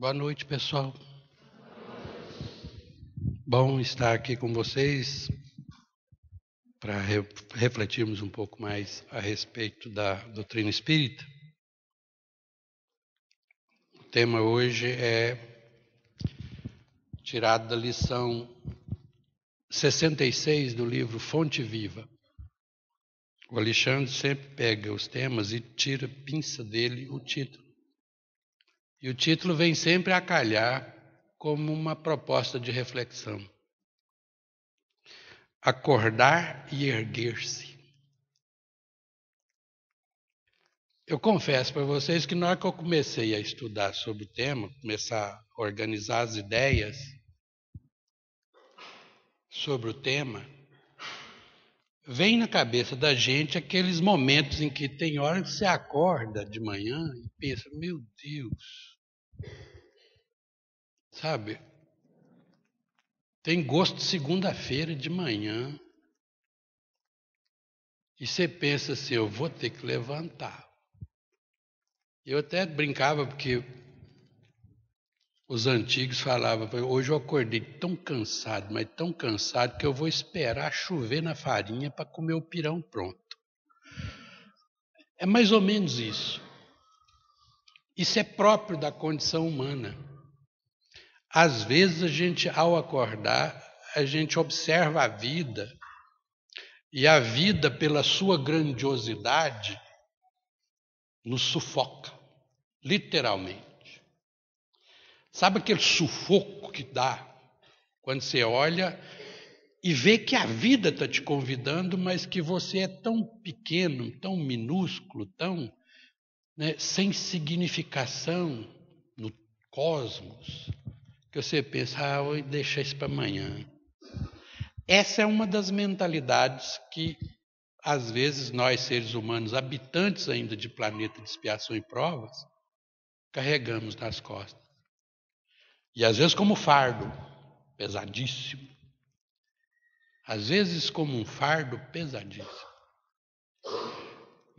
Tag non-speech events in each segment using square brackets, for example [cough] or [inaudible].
Boa noite, pessoal. Bom estar aqui com vocês para re refletirmos um pouco mais a respeito da doutrina espírita. O tema hoje é tirado da lição 66 do livro Fonte Viva. O Alexandre sempre pega os temas e tira pinça dele o título. E o título vem sempre a calhar como uma proposta de reflexão. Acordar e erguer-se. Eu confesso para vocês que na hora que eu comecei a estudar sobre o tema, começar a organizar as ideias sobre o tema, vem na cabeça da gente aqueles momentos em que tem hora que você acorda de manhã e pensa: meu Deus, Sabe? Tem gosto de segunda-feira de manhã. E você pensa assim, eu vou ter que levantar. Eu até brincava porque os antigos falavam, hoje eu acordei tão cansado, mas tão cansado que eu vou esperar chover na farinha para comer o pirão pronto. É mais ou menos isso. Isso é próprio da condição humana. Às vezes a gente, ao acordar, a gente observa a vida e a vida, pela sua grandiosidade, nos sufoca, literalmente. Sabe aquele sufoco que dá quando você olha e vê que a vida está te convidando, mas que você é tão pequeno, tão minúsculo, tão né, sem significação no cosmos, que você pensa, ah, vou deixar isso para amanhã. Essa é uma das mentalidades que, às vezes, nós, seres humanos, habitantes ainda de planeta de expiação e provas, carregamos nas costas. E, às vezes, como fardo, pesadíssimo. Às vezes, como um fardo pesadíssimo.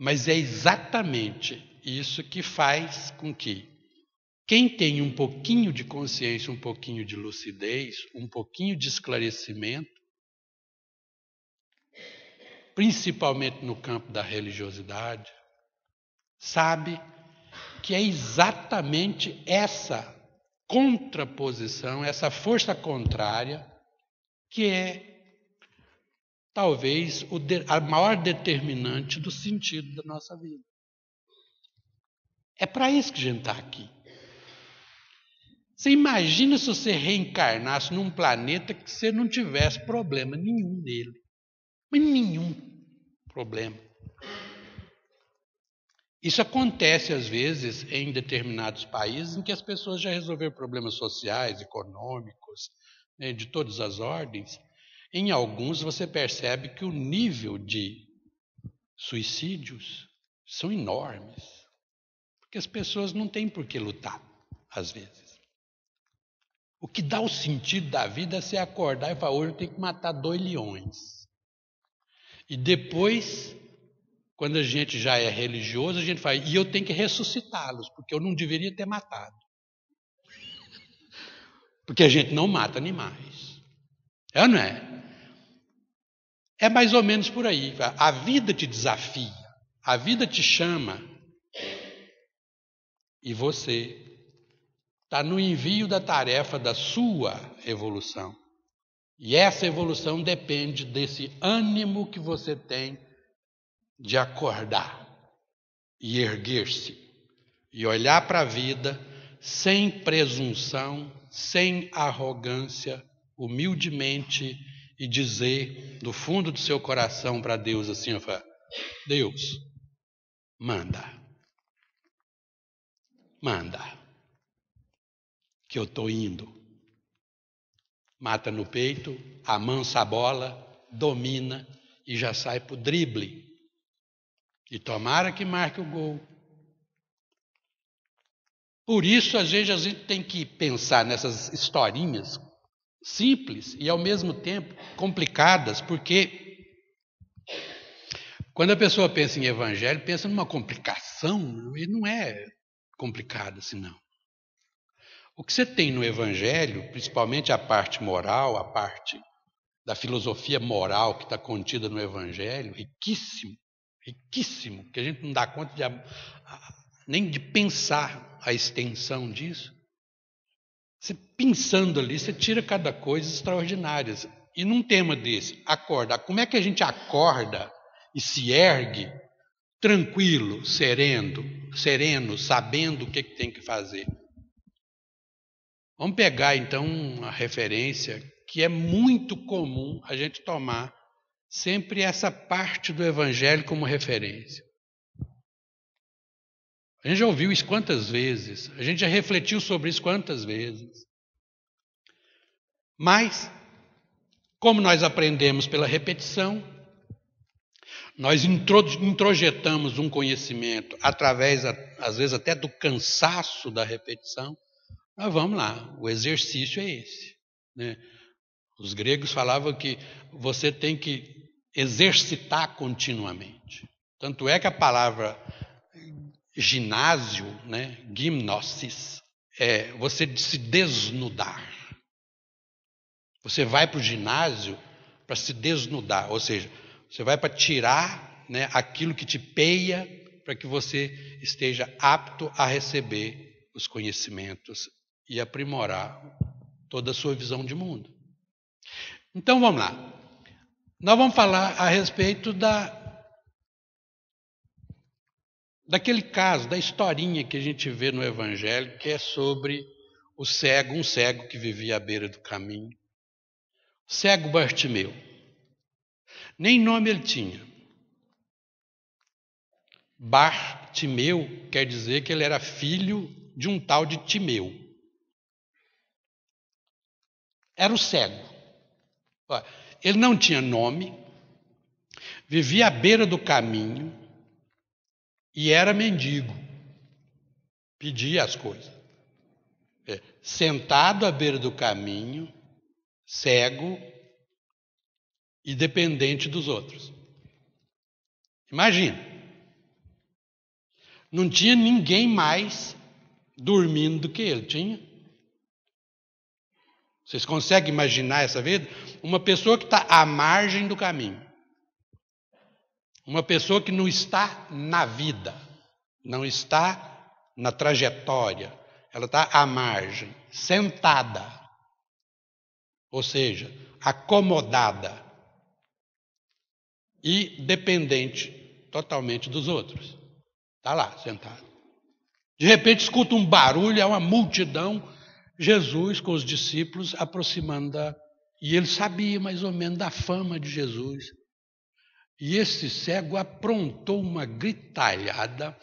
Mas é exatamente isso que faz com que quem tem um pouquinho de consciência, um pouquinho de lucidez, um pouquinho de esclarecimento, principalmente no campo da religiosidade, sabe que é exatamente essa contraposição, essa força contrária, que é talvez a maior determinante do sentido da nossa vida. É para isso que a gente está aqui. Você imagina se você reencarnasse num planeta que você não tivesse problema nenhum nele. Mas nenhum problema. Isso acontece às vezes em determinados países em que as pessoas já resolveram problemas sociais, econômicos, né, de todas as ordens. Em alguns você percebe que o nível de suicídios são enormes que as pessoas não têm por que lutar, às vezes. O que dá o sentido da vida é se acordar e falar: hoje eu tenho que matar dois leões. E depois, quando a gente já é religioso, a gente fala: e eu tenho que ressuscitá-los, porque eu não deveria ter matado. [laughs] Porque a gente não mata animais. É ou não é? É mais ou menos por aí. A vida te desafia, a vida te chama e você está no envio da tarefa da sua evolução. E essa evolução depende desse ânimo que você tem de acordar e erguer-se e olhar para a vida sem presunção, sem arrogância, humildemente e dizer do fundo do seu coração para Deus assim, Deus, manda manda, que eu estou indo. Mata no peito, amansa a bola, domina e já sai para o drible. E tomara que marque o gol. Por isso, às vezes, a gente tem que pensar nessas historinhas simples e, ao mesmo tempo, complicadas, porque quando a pessoa pensa em evangelho, pensa numa complicação, e não é complicada, assim, senão. O que você tem no Evangelho, principalmente a parte moral, a parte da filosofia moral que está contida no Evangelho, riquíssimo, riquíssimo, que a gente não dá conta de, nem de pensar a extensão disso. Você pensando ali, você tira cada coisa extraordinária. E num tema desse, acordar, como é que a gente acorda e se ergue tranquilo, sereno, sereno, sabendo o que tem que fazer. Vamos pegar então uma referência que é muito comum a gente tomar sempre essa parte do evangelho como referência. A gente já ouviu isso quantas vezes, a gente já refletiu sobre isso quantas vezes. Mas, como nós aprendemos pela repetição, nós introjetamos um conhecimento através, às vezes, até do cansaço da repetição. Mas vamos lá, o exercício é esse. Né? Os gregos falavam que você tem que exercitar continuamente. Tanto é que a palavra ginásio, né, gimnosis, é você se desnudar. Você vai para o ginásio para se desnudar, ou seja, você vai para tirar né, aquilo que te peia para que você esteja apto a receber os conhecimentos e aprimorar toda a sua visão de mundo. Então vamos lá. Nós vamos falar a respeito da daquele caso, da historinha que a gente vê no evangelho, que é sobre o cego, um cego que vivia à beira do caminho. O cego Bartimeu. Nem nome ele tinha. Bartimeu quer dizer que ele era filho de um tal de Timeu. Era o cego. Ele não tinha nome, vivia à beira do caminho e era mendigo. Pedia as coisas. É, sentado à beira do caminho, cego, e dependente dos outros. Imagina. Não tinha ninguém mais dormindo do que ele tinha. Vocês conseguem imaginar essa vida? Uma pessoa que está à margem do caminho. Uma pessoa que não está na vida, não está na trajetória, ela está à margem, sentada, ou seja, acomodada e dependente totalmente dos outros. Está lá, sentado. De repente escuta um barulho, é uma multidão. Jesus com os discípulos aproximando da. E ele sabia mais ou menos da fama de Jesus. E esse cego aprontou uma gritalhada: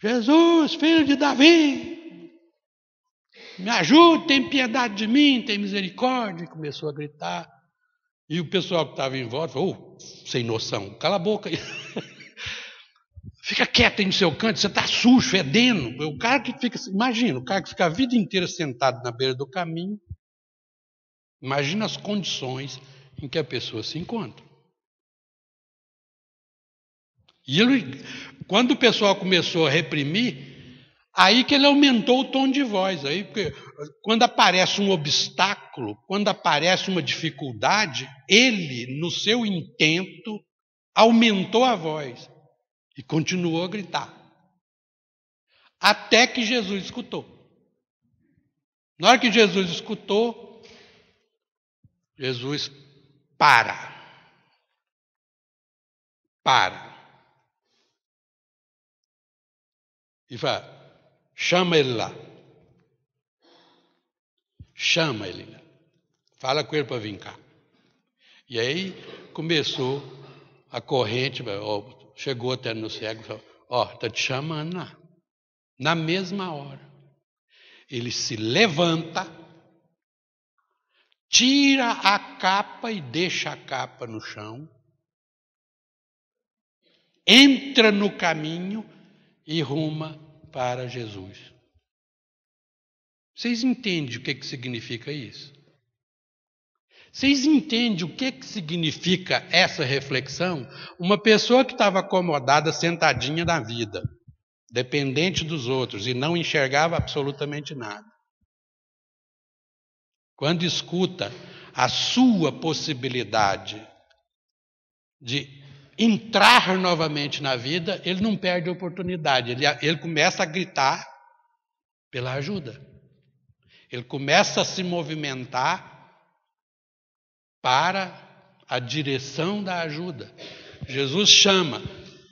Jesus, filho de Davi, me ajude, tem piedade de mim, tem misericórdia. começou a gritar. E o pessoal que estava em volta falou, oh, sem noção, cala a boca. [laughs] fica quieto aí no seu canto, você está sujo, fedendo. O cara que fica, imagina, o cara que fica a vida inteira sentado na beira do caminho, imagina as condições em que a pessoa se encontra. E ele, quando o pessoal começou a reprimir, Aí que ele aumentou o tom de voz. Aí, porque quando aparece um obstáculo, quando aparece uma dificuldade, ele, no seu intento, aumentou a voz e continuou a gritar. Até que Jesus escutou. Na hora que Jesus escutou, Jesus para. Para. E fala, Chama ele lá. Chama ele lá. Né? Fala com ele para vir cá. E aí começou a corrente, chegou até no cego, falou, ó, oh, está te chamando lá. Na mesma hora, ele se levanta, tira a capa e deixa a capa no chão, entra no caminho e ruma para Jesus. Vocês entendem o que, que significa isso? Vocês entendem o que, que significa essa reflexão? Uma pessoa que estava acomodada, sentadinha na vida, dependente dos outros e não enxergava absolutamente nada. Quando escuta a sua possibilidade de entrar novamente na vida, ele não perde a oportunidade, ele, ele começa a gritar pela ajuda. Ele começa a se movimentar para a direção da ajuda. Jesus chama.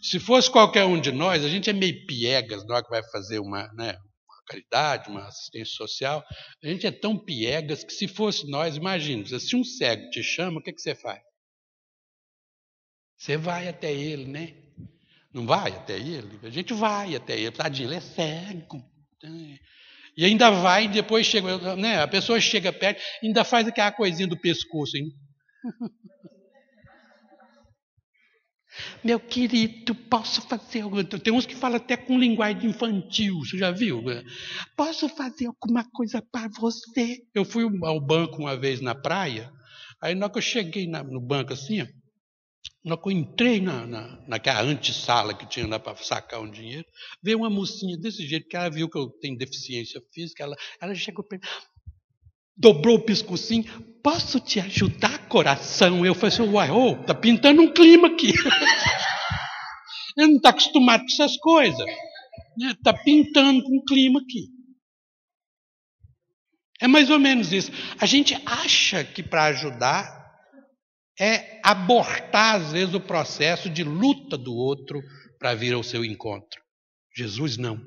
Se fosse qualquer um de nós, a gente é meio piegas na hora que vai fazer uma, né, uma caridade, uma assistência social. A gente é tão piegas que se fosse nós, imagina, se um cego te chama, o que, é que você faz? Você vai até ele, né? Não vai até ele? A gente vai até ele, tadinho, ele é cego. E ainda vai, e depois chega, né? A pessoa chega perto, ainda faz aquela coisinha do pescoço, hein? [laughs] Meu querido, posso fazer alguma Tem uns que falam até com linguagem infantil, você já viu? Né? Posso fazer alguma coisa para você? Eu fui ao banco uma vez na praia, aí na hora que eu cheguei na, no banco assim, quando eu entrei na, na, naquela antessala que tinha lá para sacar um dinheiro, veio uma mocinha desse jeito, que ela viu que eu tenho deficiência física, ela, ela chegou perto, dobrou o piscocinho, posso te ajudar, coração? Eu falei assim, uai, oh, tá pintando um clima aqui. [laughs] Ele não está acostumado com essas coisas. Está né? Tá pintando um clima aqui. É mais ou menos isso. A gente acha que para ajudar é abortar, às vezes, o processo de luta do outro para vir ao seu encontro. Jesus não.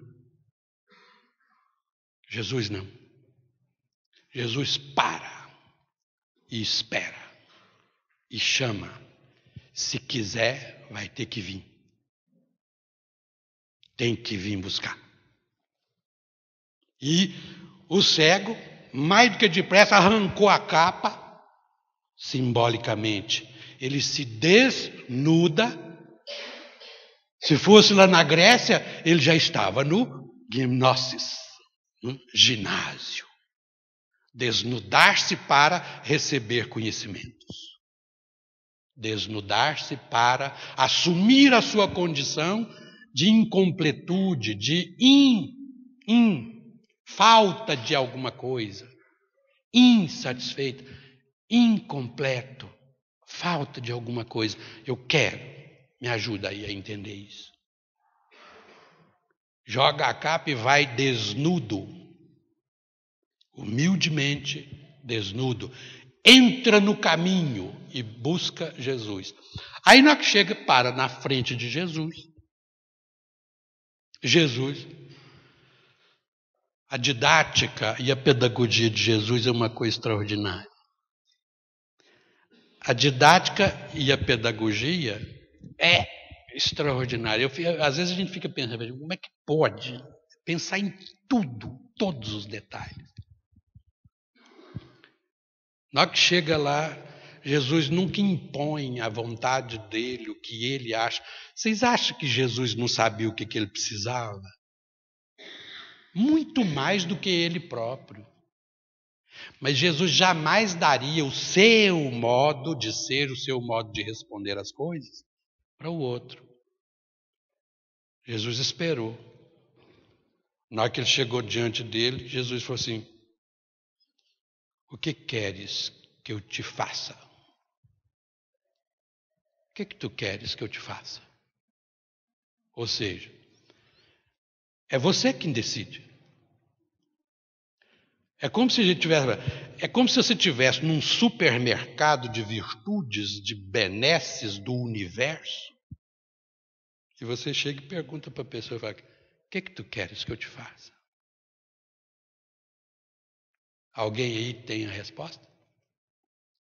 Jesus não. Jesus para e espera e chama. Se quiser, vai ter que vir. Tem que vir buscar. E o cego, mais do que depressa, arrancou a capa simbolicamente. Ele se desnuda. Se fosse lá na Grécia, ele já estava no gimnosis, no ginásio. Desnudar-se para receber conhecimentos. Desnudar-se para assumir a sua condição de incompletude, de in, in, falta de alguma coisa, insatisfeita incompleto, falta de alguma coisa. Eu quero, me ajuda aí a entender isso. Joga a capa e vai desnudo, humildemente desnudo. Entra no caminho e busca Jesus. Aí na que chega, para na frente de Jesus. Jesus, a didática e a pedagogia de Jesus é uma coisa extraordinária. A didática e a pedagogia é extraordinária. Eu, às vezes a gente fica pensando, como é que pode pensar em tudo, todos os detalhes? Na hora que chega lá, Jesus nunca impõe a vontade dele, o que ele acha. Vocês acham que Jesus não sabia o que, que ele precisava? Muito mais do que ele próprio. Mas Jesus jamais daria o seu modo de ser, o seu modo de responder às coisas para o outro. Jesus esperou. Na hora que ele chegou diante dele, Jesus falou assim: O que queres que eu te faça? O que, que tu queres que eu te faça? Ou seja, é você quem decide. É como se a gente tivesse, é como se você tivesse num supermercado de virtudes, de benesses do universo, e você chega e pergunta para a pessoa, fala, o que é que tu queres que eu te faça? Alguém aí tem a resposta?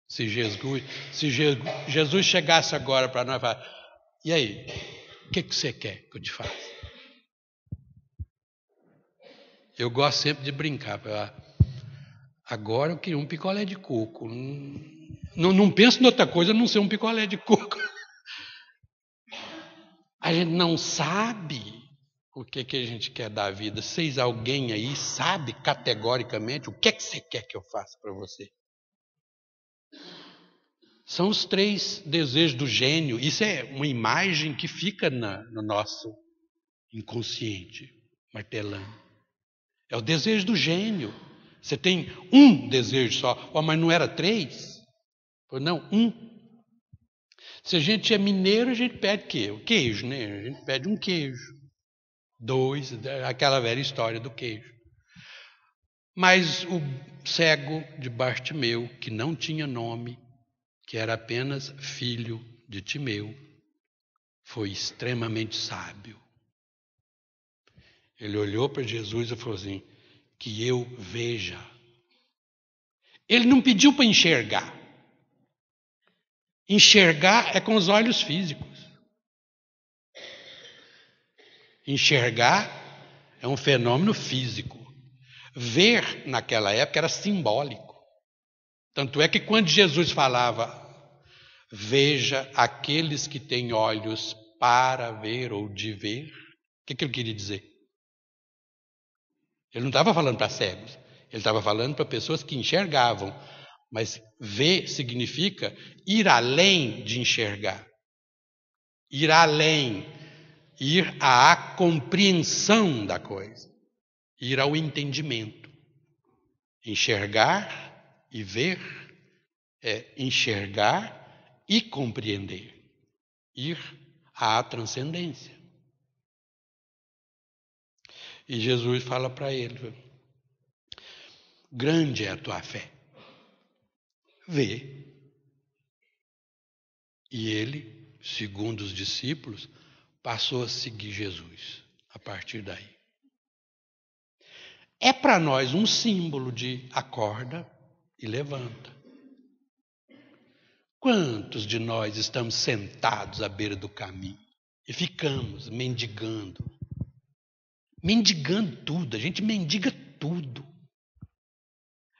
Se Jesus, se Jesus chegasse agora para nós e e aí, o que, que você quer que eu te faça? Eu gosto sempre de brincar, para Agora eu queria um picolé de coco. Não, não penso em outra coisa a não ser um picolé de coco. [laughs] A gente não sabe o que, que a gente quer da vida. Vocês, alguém aí, sabe categoricamente o que, é que você quer que eu faça para você? São os três desejos do gênio. Isso é uma imagem que fica na, no nosso inconsciente, martelando. É o desejo do gênio. Você tem um desejo só. Oh, mas não era três? Não, um. Se a gente é mineiro, a gente pede quê? O queijo, né? A gente pede um queijo. Dois, aquela velha história do queijo. Mas o cego de Bartimeu, que não tinha nome, que era apenas filho de Timeu, foi extremamente sábio. Ele olhou para Jesus e falou assim: que eu veja. Ele não pediu para enxergar. Enxergar é com os olhos físicos. Enxergar é um fenômeno físico. Ver, naquela época, era simbólico. Tanto é que quando Jesus falava, veja aqueles que têm olhos para ver ou de ver, o que, que ele queria dizer? Ele não estava falando para cegos, ele estava falando para pessoas que enxergavam. Mas ver significa ir além de enxergar, ir além, ir à compreensão da coisa, ir ao entendimento. Enxergar e ver é enxergar e compreender, ir à transcendência. E Jesus fala para ele: Grande é a tua fé. Vê. E ele, segundo os discípulos, passou a seguir Jesus a partir daí. É para nós um símbolo de acorda e levanta. Quantos de nós estamos sentados à beira do caminho e ficamos mendigando, mendigando tudo, a gente mendiga tudo.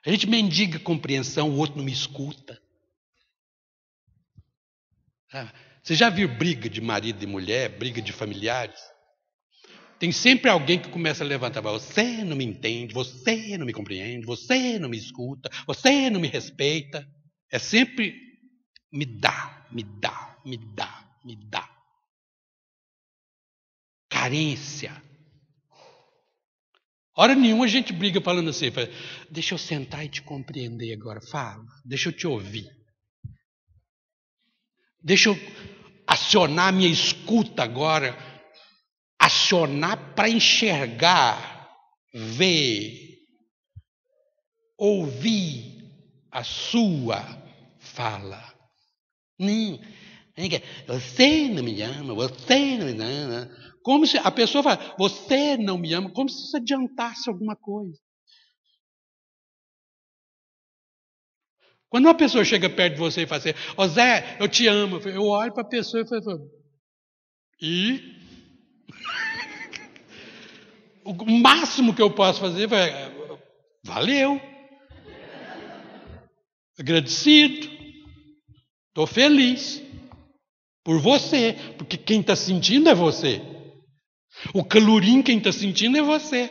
A gente mendiga compreensão, o outro não me escuta. Ah, você já viu briga de marido e mulher, briga de familiares? Tem sempre alguém que começa a levantar, você não me entende, você não me compreende, você não me escuta, você não me respeita. É sempre me dá, me dá, me dá, me dá. Carência, Hora nenhuma a gente briga falando assim, deixa eu sentar e te compreender agora, fala, deixa eu te ouvir. Deixa eu acionar minha escuta agora, acionar para enxergar, ver, ouvir a sua fala. que você não me ama, você não me ama, como se a pessoa fala, você não me ama, como se isso adiantasse alguma coisa. Quando uma pessoa chega perto de você e fala assim, ô oh, Zé, eu te amo, eu olho para a pessoa e falo, e? [laughs] o máximo que eu posso fazer é, valeu, agradecido, estou feliz por você, porque quem está sentindo é você. O calorinho quem está sentindo é você.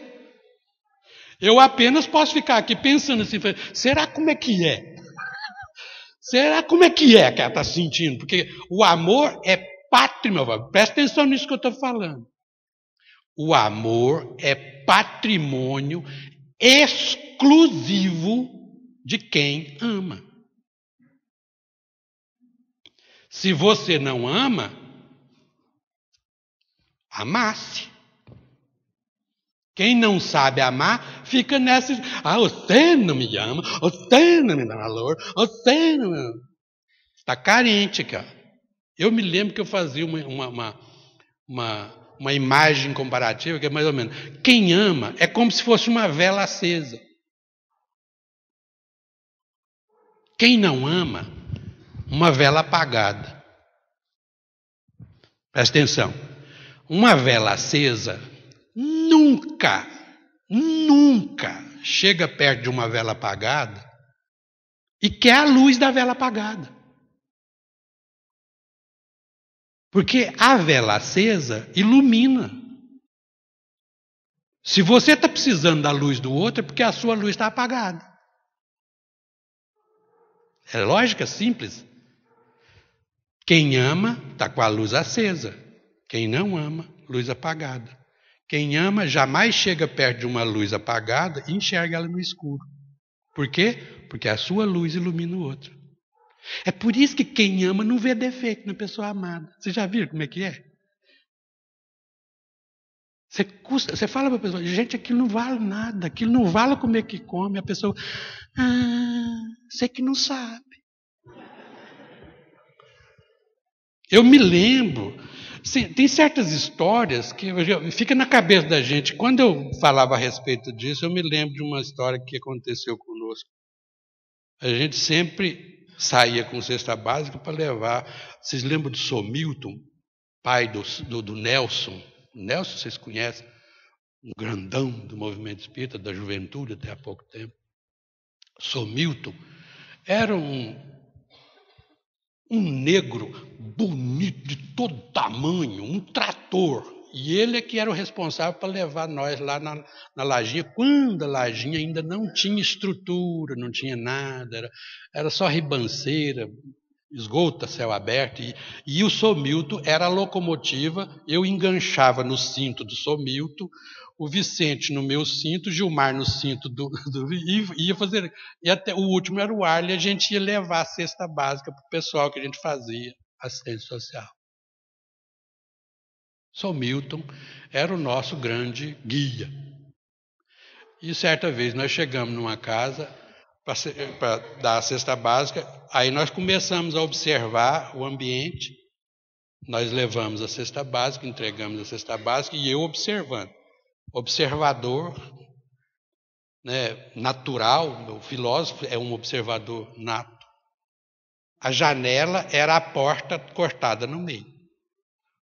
Eu apenas posso ficar aqui pensando assim, será como é que é? Será como é que é que ela está sentindo? Porque o amor é pátria, meu irmão. Presta atenção nisso que eu estou falando. O amor é patrimônio exclusivo de quem ama. Se você não ama, amasse. Quem não sabe amar fica nessa. Ah, você não me ama, você não me dá valor, você não. Me... Está carente, cara. Eu me lembro que eu fazia uma, uma, uma, uma, imagem comparativa, que é mais ou menos. Quem ama é como se fosse uma vela acesa. Quem não ama, uma vela apagada. Presta atenção. Uma vela acesa nunca, nunca chega perto de uma vela apagada e quer a luz da vela apagada. Porque a vela acesa ilumina. Se você está precisando da luz do outro, é porque a sua luz está apagada. É lógica simples. Quem ama está com a luz acesa. Quem não ama, luz apagada. Quem ama jamais chega perto de uma luz apagada e enxerga ela no escuro. Por quê? Porque a sua luz ilumina o outro. É por isso que quem ama não vê defeito na pessoa amada. Você já viu como é que é? Você, custa, você fala para a pessoa, gente, aquilo não vale nada, aquilo não vale como é que come. A pessoa, ah, você que não sabe. Eu me lembro Sim, tem certas histórias que fica na cabeça da gente. Quando eu falava a respeito disso, eu me lembro de uma história que aconteceu conosco. A gente sempre saía com cesta básica para levar. Vocês lembram do Somilton, pai do, do, do Nelson? O Nelson vocês conhecem, um grandão do movimento espírita, da juventude até há pouco tempo. Somilton era um um negro bonito de todo tamanho, um trator. E ele é que era o responsável para levar nós lá na, na Lajinha, quando a Lajinha ainda não tinha estrutura, não tinha nada, era, era só ribanceira, esgoto céu aberto. E, e o Somilto era a locomotiva, eu enganchava no cinto do Somilto o Vicente no meu cinto, Gilmar no cinto do, do ia fazer e até o último era o Arley, a gente ia levar a cesta básica para o pessoal que a gente fazia assistência social. São Milton era o nosso grande guia. E certa vez nós chegamos numa casa para dar a cesta básica, aí nós começamos a observar o ambiente. Nós levamos a cesta básica, entregamos a cesta básica e eu observando observador né, natural, o filósofo é um observador nato. A janela era a porta cortada no meio,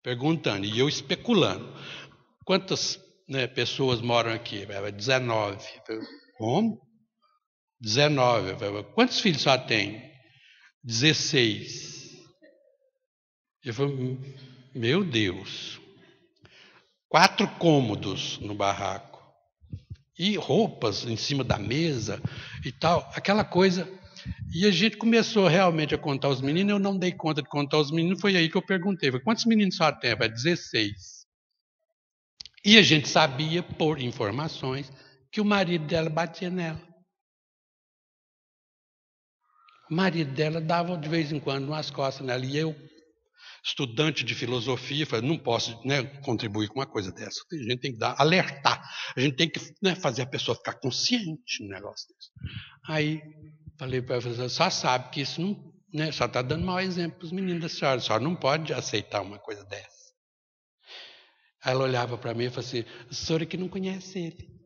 perguntando, e eu especulando. Quantas né, pessoas moram aqui? 19. Como? 19. Quantos filhos só tem? 16. Eu falei, meu Deus, quatro cômodos no barraco e roupas em cima da mesa e tal, aquela coisa. E a gente começou realmente a contar os meninos, eu não dei conta de contar os meninos, foi aí que eu perguntei, quantos meninos só tem? Vai 16. E a gente sabia, por informações, que o marido dela batia nela. O marido dela dava de vez em quando umas costas nela, e eu estudante de filosofia, fala, não posso né, contribuir com uma coisa dessa. A gente tem que dar, alertar, a gente tem que né, fazer a pessoa ficar consciente no negócio desse. Aí falei para ela, só sabe que isso não, né, só está dando mau exemplo para os meninos da senhora, a senhora não pode aceitar uma coisa dessa. Aí ela olhava para mim e falou assim, a senhora que não conhece ele.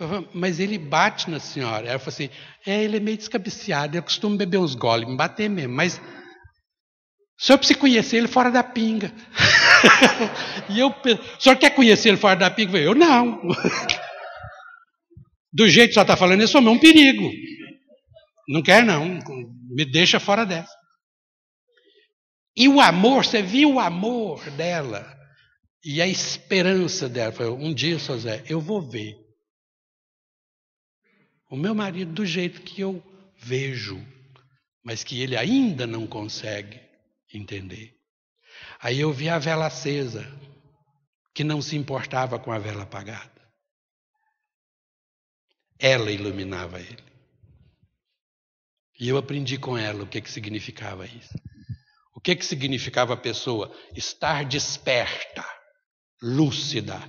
Uhum. mas ele bate na senhora. Ela falou assim: é, ele é meio descabiciado, eu costumo beber uns goles, me bater mesmo, mas só para se conhecer ele fora da pinga. [laughs] e eu, o senhor quer conhecer ele fora da pinga? Eu, não. [laughs] Do jeito que senhor está falando, eu sou um perigo. Não quer, não. Me deixa fora dessa. E o amor, você viu o amor dela e a esperança dela. Falou, um dia, Zé, eu vou ver o meu marido do jeito que eu vejo, mas que ele ainda não consegue entender. Aí eu vi a vela acesa, que não se importava com a vela apagada. Ela iluminava ele. E eu aprendi com ela o que, que significava isso. O que, que significava a pessoa estar desperta, lúcida,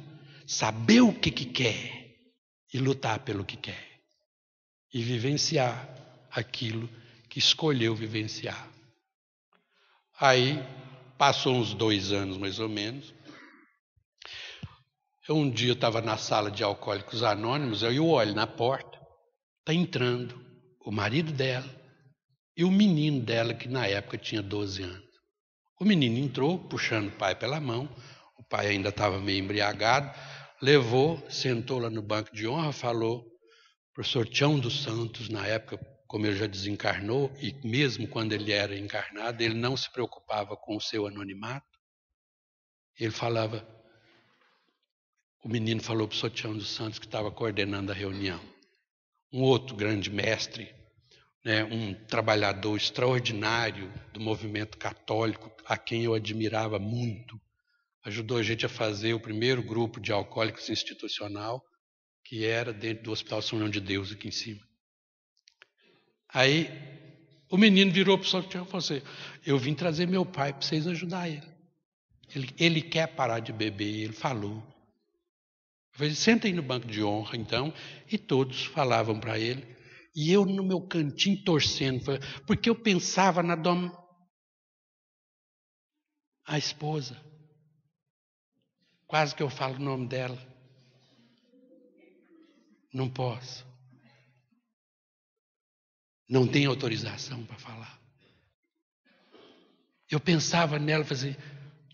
saber o que, que quer e lutar pelo que quer e vivenciar aquilo que escolheu vivenciar. Aí, passou uns dois anos mais ou menos, eu um dia estava na sala de Alcoólicos Anônimos, aí eu olho na porta, está entrando o marido dela e o menino dela, que na época tinha 12 anos. O menino entrou, puxando o pai pela mão, o pai ainda estava meio embriagado, levou, sentou lá no banco de honra, falou: professor Tião dos Santos, na época, como ele já desencarnou, e mesmo quando ele era encarnado, ele não se preocupava com o seu anonimato. Ele falava, o menino falou para o Sotião dos Santos que estava coordenando a reunião. Um outro grande mestre, né, um trabalhador extraordinário do movimento católico, a quem eu admirava muito, ajudou a gente a fazer o primeiro grupo de alcoólicos institucional que era dentro do Hospital São João de Deus, aqui em cima. Aí o menino virou para o Santiago e falou assim: Eu vim trazer meu pai para vocês ajudar ele. ele. ele. quer parar de beber, ele falou. Eu falei: Senta aí no banco de honra, então. E todos falavam para ele. E eu no meu cantinho torcendo, porque eu pensava na dona, a esposa. Quase que eu falo o nome dela. Não posso. Não tenho autorização para falar. Eu pensava nela, fazer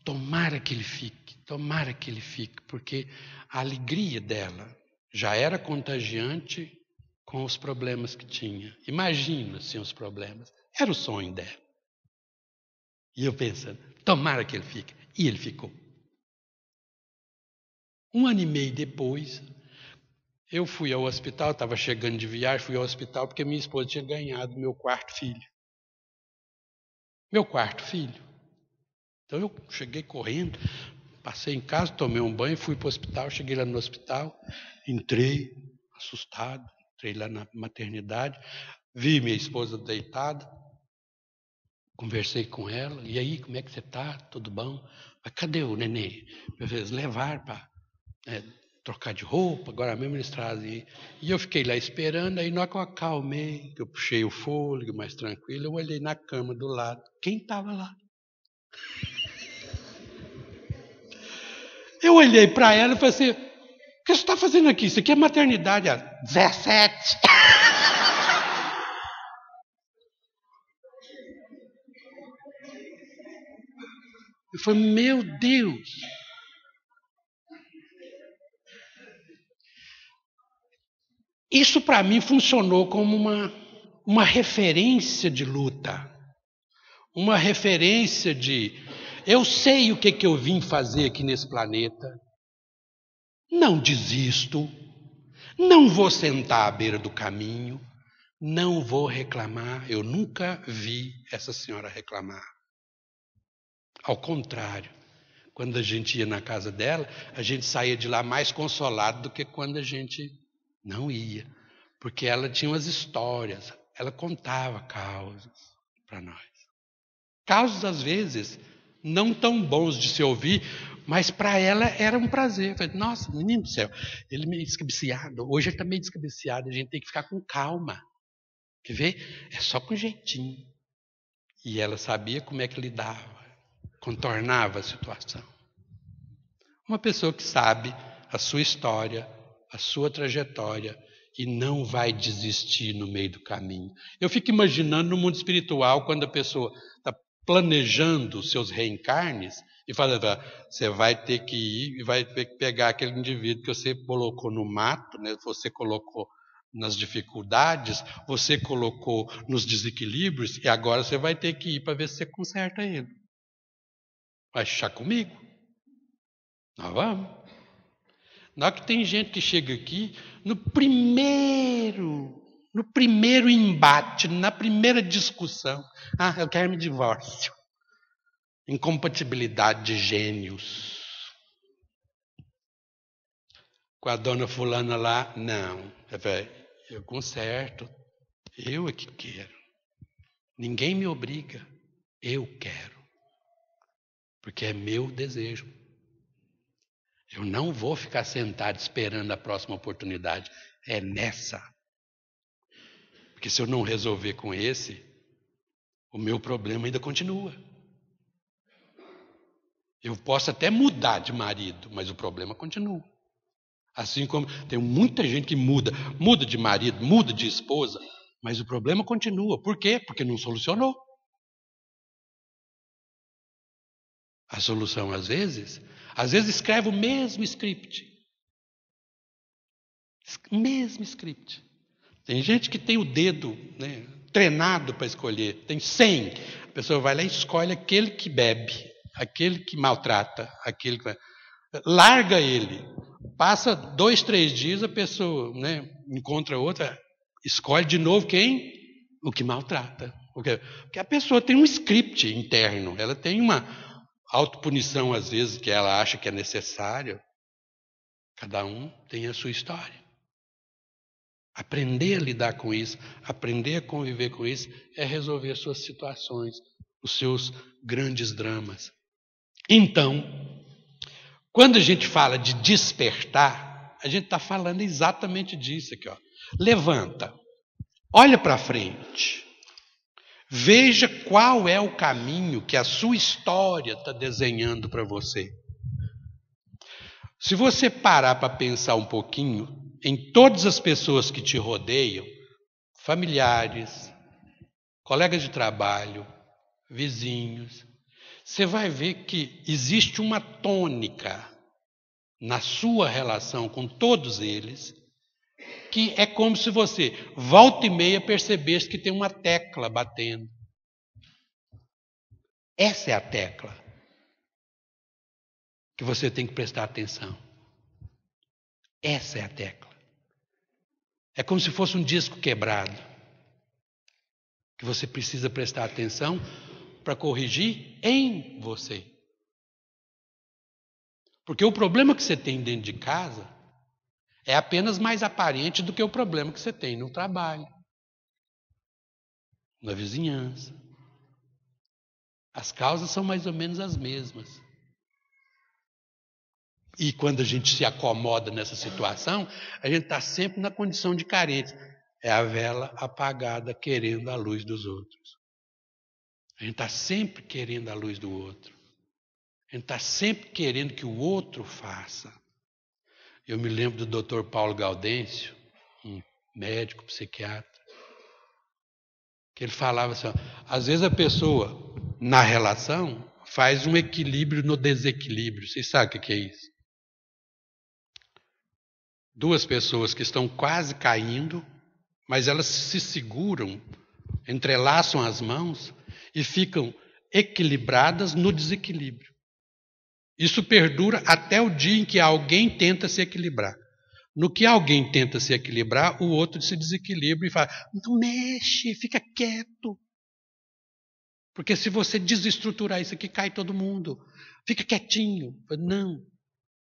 tomara que ele fique, tomara que ele fique, porque a alegria dela já era contagiante com os problemas que tinha. Imagina, se os problemas. Era o sonho dela. E eu pensando, tomara que ele fique. E ele ficou. Um ano e meio depois, eu fui ao hospital, estava chegando de viagem, fui ao hospital porque minha esposa tinha ganhado meu quarto filho. Meu quarto filho. Então eu cheguei correndo, passei em casa, tomei um banho, fui para o hospital, cheguei lá no hospital, entrei, assustado, entrei lá na maternidade, vi minha esposa deitada, conversei com ela, e aí, como é que você está? Tudo bom? Mas cadê o neném? Meu Deus, levar para. É, né, trocar de roupa, agora mesmo eles trazem. E eu fiquei lá esperando, aí na hora que eu acalmei, que eu puxei o fôlego mais tranquilo, eu olhei na cama do lado, quem estava lá? Eu olhei para ela e falei assim, o que você está fazendo aqui? Isso aqui é maternidade, ela, 17. Eu falei, meu Deus! Isso para mim funcionou como uma, uma referência de luta, uma referência de eu sei o que, que eu vim fazer aqui nesse planeta, não desisto, não vou sentar à beira do caminho, não vou reclamar. Eu nunca vi essa senhora reclamar. Ao contrário, quando a gente ia na casa dela, a gente saía de lá mais consolado do que quando a gente não ia, porque ela tinha umas histórias, ela contava causas para nós. causas às vezes, não tão bons de se ouvir, mas para ela era um prazer. falei, Nossa, menino do céu, ele meio descabiciado, hoje ele está meio descabiciado, a gente tem que ficar com calma. Quer ver? É só com jeitinho. E ela sabia como é que lidava, contornava a situação. Uma pessoa que sabe a sua história, a sua trajetória e não vai desistir no meio do caminho. Eu fico imaginando no mundo espiritual quando a pessoa está planejando seus reencarnes e fala: você vai ter que ir e vai ter que pegar aquele indivíduo que você colocou no mato, né? você colocou nas dificuldades, você colocou nos desequilíbrios e agora você vai ter que ir para ver se você conserta ele. Vai achar comigo? Nós vamos. Na hora é que tem gente que chega aqui no primeiro, no primeiro embate, na primeira discussão. Ah, eu quero me divórcio. Incompatibilidade de gênios. Com a dona fulana lá, não. Eu conserto. Eu é que quero. Ninguém me obriga. Eu quero. Porque é meu desejo. Eu não vou ficar sentado esperando a próxima oportunidade. É nessa. Porque se eu não resolver com esse, o meu problema ainda continua. Eu posso até mudar de marido, mas o problema continua. Assim como tem muita gente que muda, muda de marido, muda de esposa, mas o problema continua. Por quê? Porque não solucionou. A solução, às vezes, às vezes escreve o mesmo script. Mesmo script. Tem gente que tem o dedo né, treinado para escolher, tem 100. A pessoa vai lá e escolhe aquele que bebe, aquele que maltrata, aquele que. Larga ele. Passa dois, três dias, a pessoa né, encontra outra, escolhe de novo quem? O que maltrata. Porque a pessoa tem um script interno, ela tem uma, autopunição, às vezes, que ela acha que é necessário, cada um tem a sua história. Aprender a lidar com isso, aprender a conviver com isso, é resolver suas situações, os seus grandes dramas. Então, quando a gente fala de despertar, a gente está falando exatamente disso aqui. Ó. Levanta, olha para frente, Veja qual é o caminho que a sua história está desenhando para você. Se você parar para pensar um pouquinho em todas as pessoas que te rodeiam, familiares, colegas de trabalho, vizinhos, você vai ver que existe uma tônica na sua relação com todos eles que é como se você, volta e meia, percebesse que tem uma tecla batendo. Essa é a tecla que você tem que prestar atenção. Essa é a tecla. É como se fosse um disco quebrado que você precisa prestar atenção para corrigir em você. Porque o problema que você tem dentro de casa é apenas mais aparente do que o problema que você tem no trabalho, na vizinhança. As causas são mais ou menos as mesmas. E quando a gente se acomoda nessa situação, a gente está sempre na condição de carente. É a vela apagada querendo a luz dos outros. A gente está sempre querendo a luz do outro. A gente está sempre querendo que o outro faça. Eu me lembro do Dr. Paulo Gaudêncio, um médico, psiquiatra, que ele falava assim: às vezes a pessoa, na relação, faz um equilíbrio no desequilíbrio. Vocês sabem o que é isso? Duas pessoas que estão quase caindo, mas elas se seguram, entrelaçam as mãos e ficam equilibradas no desequilíbrio. Isso perdura até o dia em que alguém tenta se equilibrar. No que alguém tenta se equilibrar, o outro se desequilibra e fala: não mexe, fica quieto. Porque se você desestruturar isso aqui, cai todo mundo. Fica quietinho. Não.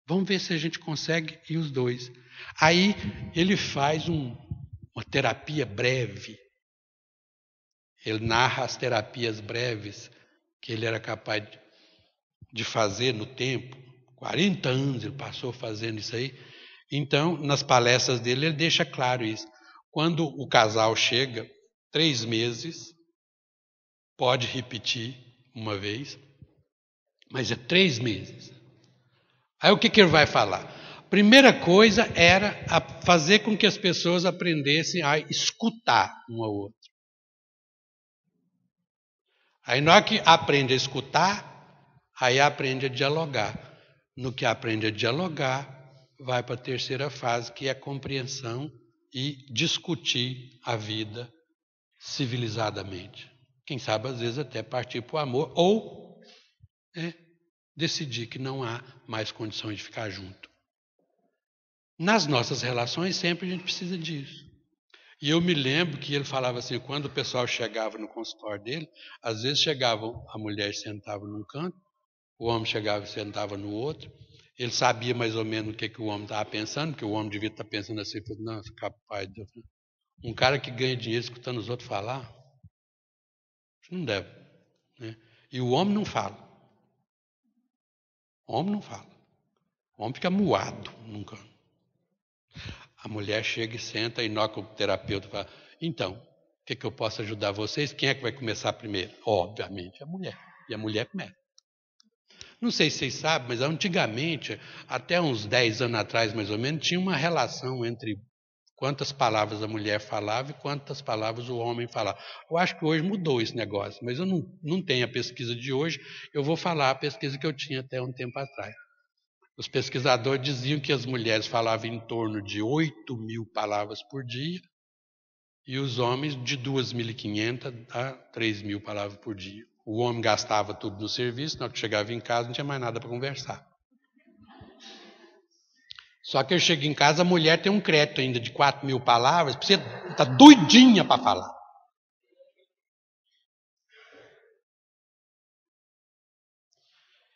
Vamos ver se a gente consegue e os dois. Aí ele faz um, uma terapia breve. Ele narra as terapias breves que ele era capaz de de fazer no tempo. 40 anos ele passou fazendo isso aí. Então, nas palestras dele, ele deixa claro isso. Quando o casal chega, três meses, pode repetir uma vez, mas é três meses. Aí o que, que ele vai falar? primeira coisa era a fazer com que as pessoas aprendessem a escutar um ao outro. Aí, na hora que aprende a escutar, Aí aprende a dialogar. No que aprende a dialogar, vai para a terceira fase, que é a compreensão e discutir a vida civilizadamente. Quem sabe, às vezes, até partir para o amor ou é, decidir que não há mais condições de ficar junto. Nas nossas relações, sempre a gente precisa disso. E eu me lembro que ele falava assim: quando o pessoal chegava no consultório dele, às vezes chegava a mulher sentava num canto, o homem chegava e sentava no outro. Ele sabia mais ou menos o que, é que o homem estava pensando, porque o homem devia estar pensando assim, não, capaz de Deus. Um cara que ganha dinheiro escutando os outros falar, isso não deve. Né? E o homem não fala. O homem não fala. O homem fica moado nunca. A mulher chega e senta e noca o terapeuta e fala, então, o que, é que eu posso ajudar vocês? Quem é que vai começar primeiro? Obviamente a mulher. E a mulher começa. Não sei se vocês sabem, mas antigamente, até uns 10 anos atrás mais ou menos, tinha uma relação entre quantas palavras a mulher falava e quantas palavras o homem falava. Eu acho que hoje mudou esse negócio, mas eu não, não tenho a pesquisa de hoje, eu vou falar a pesquisa que eu tinha até um tempo atrás. Os pesquisadores diziam que as mulheres falavam em torno de 8 mil palavras por dia e os homens de 2.500 a 3 mil palavras por dia. O homem gastava tudo no serviço, na hora que chegava em casa não tinha mais nada para conversar. Só que eu chego em casa, a mulher tem um crédito ainda de 4 mil palavras, você está doidinha para falar.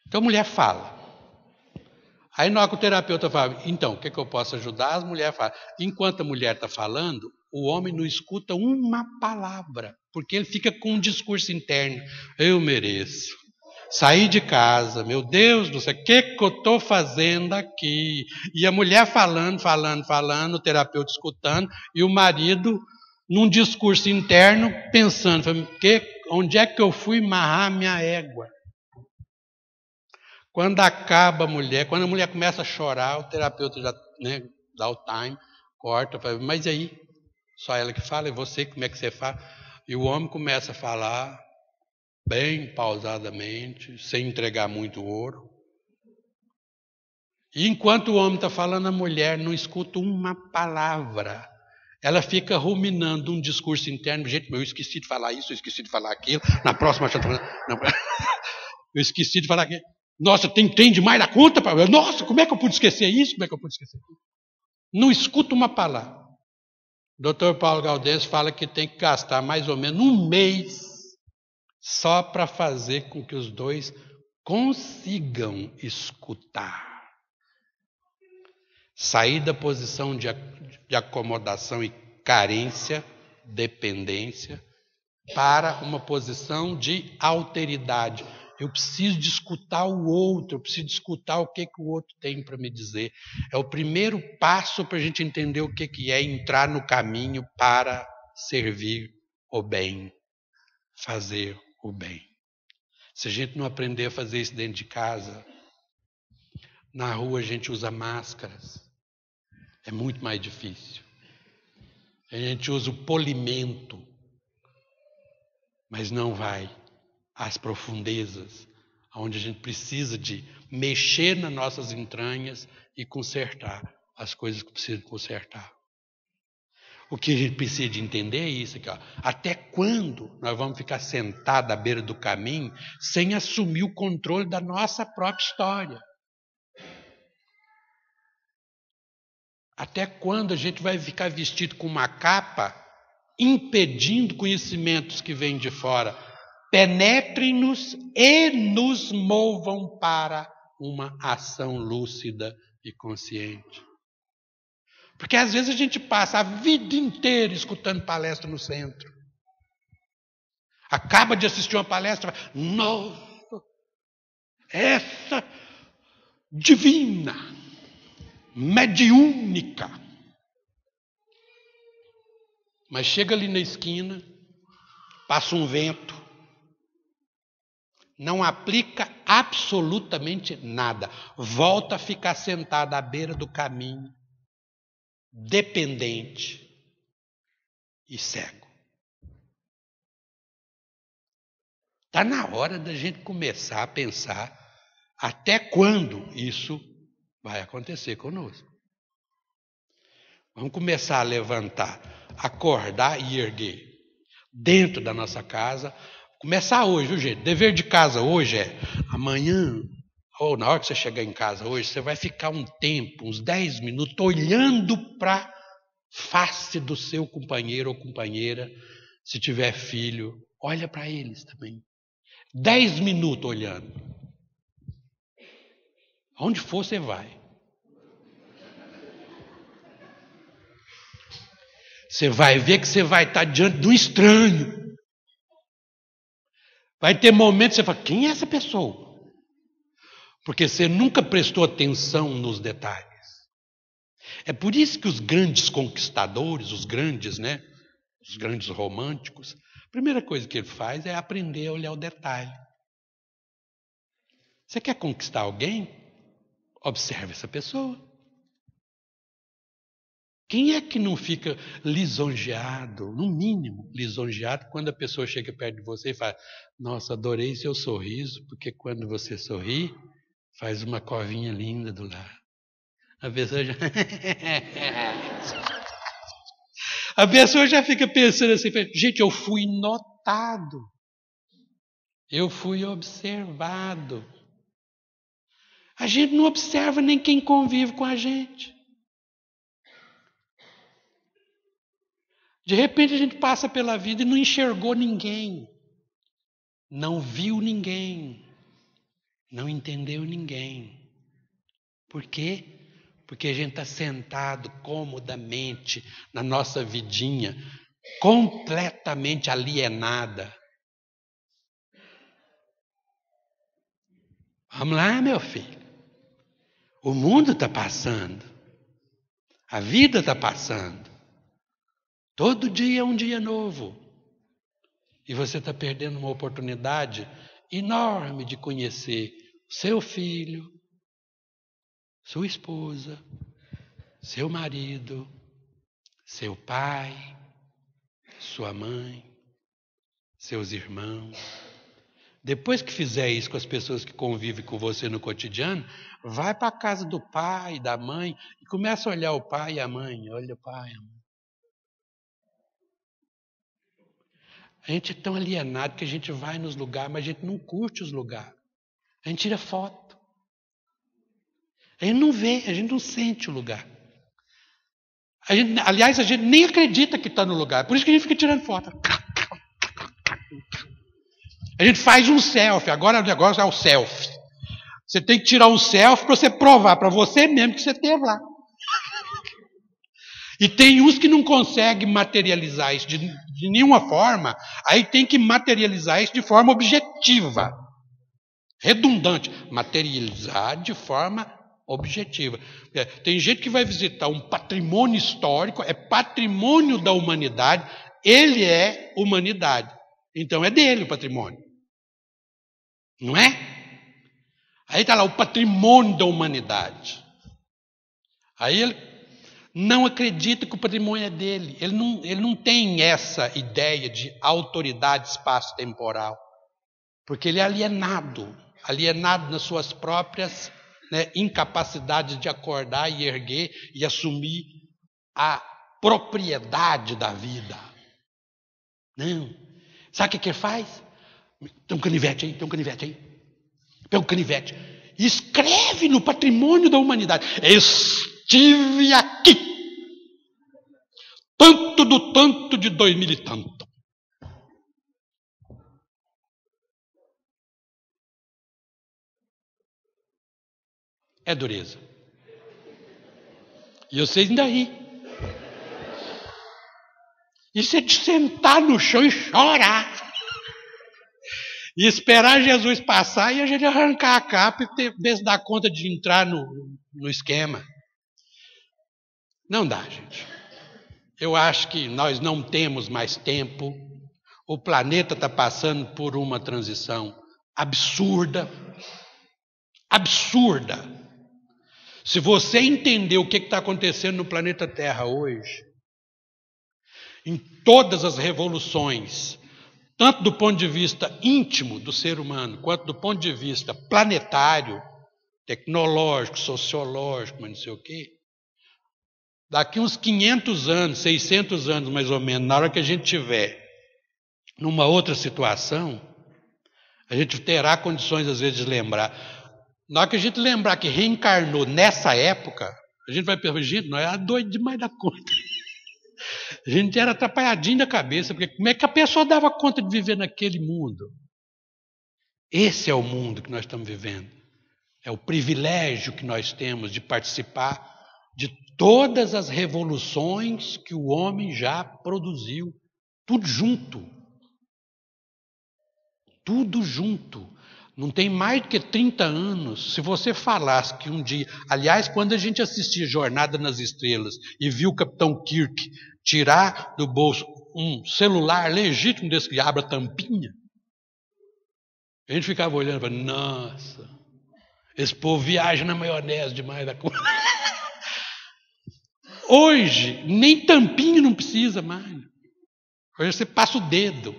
Então a mulher fala. Aí na hora que o terapeuta fala, então, o que, é que eu posso ajudar? As mulheres falam. Enquanto a mulher está falando, o homem não escuta uma palavra. Porque ele fica com um discurso interno: eu mereço. Saí de casa, meu Deus do céu, o que, que eu estou fazendo aqui? E a mulher falando, falando, falando, o terapeuta escutando, e o marido num discurso interno pensando: que, onde é que eu fui marrar minha égua? Quando acaba a mulher, quando a mulher começa a chorar, o terapeuta já né, dá o time, corta, fala, mas aí? Só ela que fala, e você, como é que você fala? E o homem começa a falar bem pausadamente, sem entregar muito ouro. E enquanto o homem está falando, a mulher não escuta uma palavra. Ela fica ruminando um discurso interno. Gente, meu, eu esqueci de falar isso, eu esqueci de falar aquilo. Na próxima, [laughs] eu esqueci de falar aquilo. Nossa, tem, tem demais da conta, Nossa, como é que eu pude esquecer isso? Como é que eu pude esquecer? Não escuta uma palavra. Dr. Paulo Galdês fala que tem que gastar mais ou menos um mês só para fazer com que os dois consigam escutar. Sair da posição de, de acomodação e carência, dependência, para uma posição de alteridade eu preciso de escutar o outro, eu preciso de escutar o que, que o outro tem para me dizer. É o primeiro passo para a gente entender o que, que é entrar no caminho para servir o bem, fazer o bem. Se a gente não aprender a fazer isso dentro de casa, na rua a gente usa máscaras, é muito mais difícil. A gente usa o polimento, mas não vai às profundezas, onde a gente precisa de mexer nas nossas entranhas e consertar as coisas que precisam consertar. O que a gente precisa de entender é isso aqui. Ó. Até quando nós vamos ficar sentados à beira do caminho sem assumir o controle da nossa própria história? Até quando a gente vai ficar vestido com uma capa impedindo conhecimentos que vêm de fora penetre nos e nos movam para uma ação lúcida e consciente. Porque às vezes a gente passa a vida inteira escutando palestra no centro. Acaba de assistir uma palestra, nossa, essa divina, mediúnica. Mas chega ali na esquina, passa um vento, não aplica absolutamente nada. Volta a ficar sentada à beira do caminho, dependente e cego. Está na hora da gente começar a pensar até quando isso vai acontecer conosco. Vamos começar a levantar, acordar e erguer dentro da nossa casa Começar hoje, viu, gente? Dever de casa hoje é amanhã, ou na hora que você chegar em casa hoje, você vai ficar um tempo, uns 10 minutos, olhando para a face do seu companheiro ou companheira. Se tiver filho, olha para eles também. 10 minutos olhando. Aonde for, você vai. Você vai ver que você vai estar tá diante de um estranho. Vai ter momentos que você fala: quem é essa pessoa? Porque você nunca prestou atenção nos detalhes. É por isso que os grandes conquistadores, os grandes, né? Os grandes românticos, a primeira coisa que ele faz é aprender a olhar o detalhe. Você quer conquistar alguém? Observe essa pessoa. Quem é que não fica lisonjeado, no mínimo lisonjeado, quando a pessoa chega perto de você e fala: Nossa, adorei seu sorriso, porque quando você sorri, faz uma covinha linda do lado. A pessoa já. [laughs] a pessoa já fica pensando assim: Gente, eu fui notado. Eu fui observado. A gente não observa nem quem convive com a gente. De repente a gente passa pela vida e não enxergou ninguém, não viu ninguém, não entendeu ninguém. Por quê? Porque a gente está sentado comodamente na nossa vidinha, completamente alienada. Vamos lá, meu filho. O mundo está passando, a vida está passando. Todo dia é um dia novo. E você está perdendo uma oportunidade enorme de conhecer seu filho, sua esposa, seu marido, seu pai, sua mãe, seus irmãos. Depois que fizer isso com as pessoas que convivem com você no cotidiano, vai para a casa do pai, da mãe, e começa a olhar o pai e a mãe. Olha o pai, a mãe. A gente é tão alienado que a gente vai nos lugares, mas a gente não curte os lugares. A gente tira foto. A gente não vê, a gente não sente o lugar. A gente, aliás, a gente nem acredita que está no lugar. Por isso que a gente fica tirando foto. A gente faz um selfie. Agora o negócio é o selfie. Você tem que tirar um selfie para você provar para você mesmo que você esteve lá. E tem uns que não conseguem materializar isso de, de nenhuma forma, aí tem que materializar isso de forma objetiva, redundante. Materializar de forma objetiva. É, tem gente que vai visitar um patrimônio histórico, é patrimônio da humanidade, ele é humanidade. Então é dele o patrimônio. Não é? Aí está lá o patrimônio da humanidade. Aí ele não acredita que o patrimônio é dele. Ele não, ele não tem essa ideia de autoridade espaço-temporal. Porque ele é alienado alienado nas suas próprias né, incapacidades de acordar e erguer e assumir a propriedade da vida. Não. Sabe o que, que ele faz? Tem um canivete aí, tem um canivete aí. Pega um canivete. Escreve no patrimônio da humanidade. isso estive aqui. Tanto do tanto de dois mil e tanto. É dureza. E vocês ainda ri. Isso é de sentar no chão e chorar. E esperar Jesus passar e a gente arrancar a capa e ter, ver se dá conta de entrar no, no esquema. Não dá, gente. Eu acho que nós não temos mais tempo. O planeta está passando por uma transição absurda. Absurda. Se você entender o que está acontecendo no planeta Terra hoje, em todas as revoluções, tanto do ponto de vista íntimo do ser humano, quanto do ponto de vista planetário, tecnológico, sociológico, mas não sei o quê, daqui uns 500 anos, 600 anos mais ou menos, na hora que a gente tiver numa outra situação, a gente terá condições às vezes de lembrar. Na hora que a gente lembrar que reencarnou nessa época, a gente vai perguntar, gente, nós era doido demais da conta. [laughs] A gente era atrapalhadinho da cabeça, porque como é que a pessoa dava conta de viver naquele mundo? Esse é o mundo que nós estamos vivendo. É o privilégio que nós temos de participar de todas as revoluções que o homem já produziu, tudo junto. Tudo junto. Não tem mais do que 30 anos. Se você falasse que um dia. Aliás, quando a gente assistia Jornada nas Estrelas e viu o Capitão Kirk tirar do bolso um celular legítimo desse que abre a tampinha, a gente ficava olhando e falava: nossa, esse povo viaja na maionese demais da coisa. [laughs] Hoje, nem tampinho não precisa mais. Hoje você passa o dedo.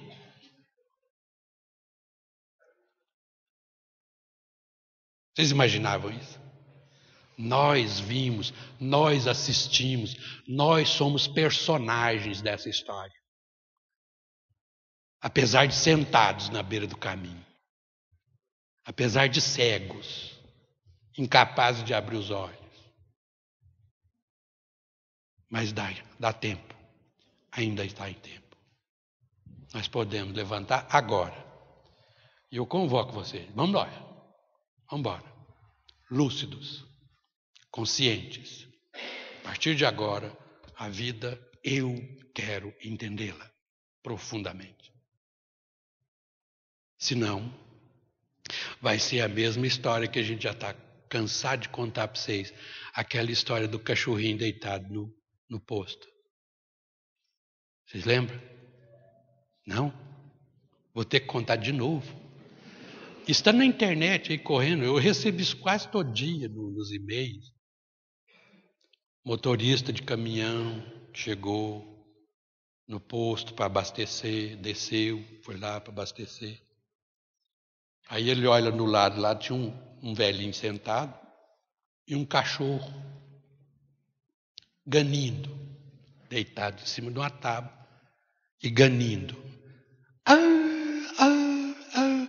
Vocês imaginavam isso? Nós vimos, nós assistimos, nós somos personagens dessa história. Apesar de sentados na beira do caminho, apesar de cegos, incapazes de abrir os olhos. Mas dá, dá tempo. Ainda está em tempo. Nós podemos levantar agora. E eu convoco vocês. Vamos embora. Vamos embora. Lúcidos, conscientes. A partir de agora, a vida eu quero entendê-la profundamente. Senão, vai ser a mesma história que a gente já está cansado de contar para vocês, aquela história do cachorrinho deitado no no posto. Vocês lembram? Não? Vou ter que contar de novo. Está na internet aí correndo, eu recebo isso quase todo dia nos e-mails. Motorista de caminhão chegou no posto para abastecer, desceu, foi lá para abastecer. Aí ele olha no lado, lá tinha um, um velhinho sentado e um cachorro ganindo, deitado em cima de uma tábua e ganindo. Ah, ah, ah.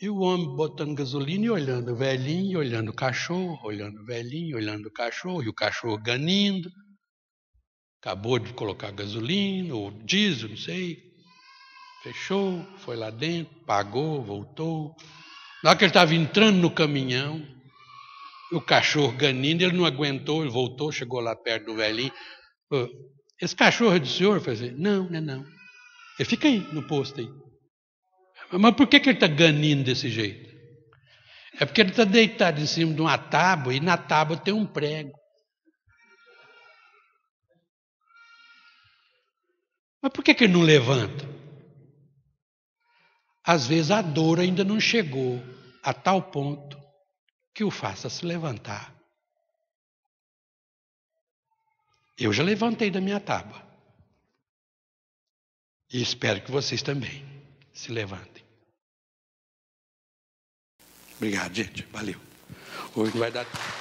E o homem botando gasolina e olhando o velhinho, olhando o cachorro, olhando o velhinho, olhando o cachorro, e o cachorro ganindo. Acabou de colocar gasolina ou diesel, não sei. Fechou, foi lá dentro, pagou, voltou. Na hora que ele estava entrando no caminhão, o cachorro ganindo, ele não aguentou, ele voltou, chegou lá perto do velhinho. Esse cachorro é do senhor? Eu falei assim, não, não é não. Ele fica aí, no posto aí. Mas por que, que ele está ganindo desse jeito? É porque ele está deitado em cima de uma tábua e na tábua tem um prego. Mas por que, que ele não levanta? Às vezes a dor ainda não chegou a tal ponto que o faça se levantar. Eu já levantei da minha tábua. E espero que vocês também se levantem. Obrigado, gente. Valeu. Hoje vai dar.